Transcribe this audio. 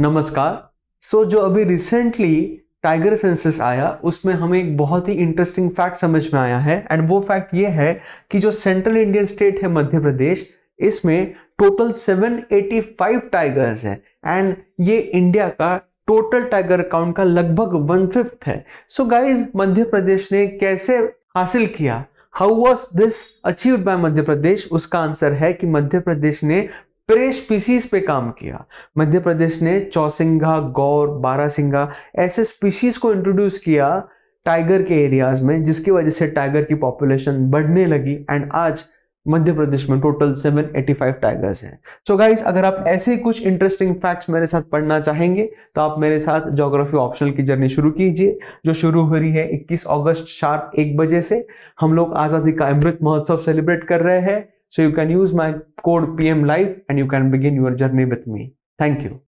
नमस्कार सो so, जो अभी रिसेंटली टाइगर सेंसेस आया उसमें हमें एक बहुत ही इंटरेस्टिंग फैक्ट समझ में आया है एंड वो फैक्ट ये है कि जो सेंट्रल इंडियन स्टेट है मध्य प्रदेश इसमें टोटल 785 टाइगर्स हैं एंड ये इंडिया का टोटल टाइगर काउंट का लगभग वन फिफ्थ है सो so गाइज मध्य प्रदेश ने कैसे हासिल किया how was this achieve by Madhya Pradesh उसका आंसर है कि मध्य प्रदेश ने प्रे स्पीसीज पे काम किया मध्य प्रदेश ने चौसिंगा गौर बारासिंगा ऐसे स्पीशीज को इंट्रोड्यूस किया टाइगर के एरियाज में जिसकी वजह से टाइगर की पॉपुलेशन बढ़ने लगी एंड आज मध्य प्रदेश में टोटल 785 टाइगर्स हैं सो गाइस अगर आप ऐसे कुछ इंटरेस्टिंग फैक्ट्स मेरे साथ पढ़ना चाहेंगे तो आप मेरे साथ जोग्राफी ऑप्शनल की जर्नी शुरू कीजिए जो शुरू हो रही है 21 अगस्त शार्प एक बजे से हम लोग आज़ादी का अमृत महोत्सव सेलिब्रेट कर रहे हैं So you can use my code PM Live and you can begin your journey with me. Thank you.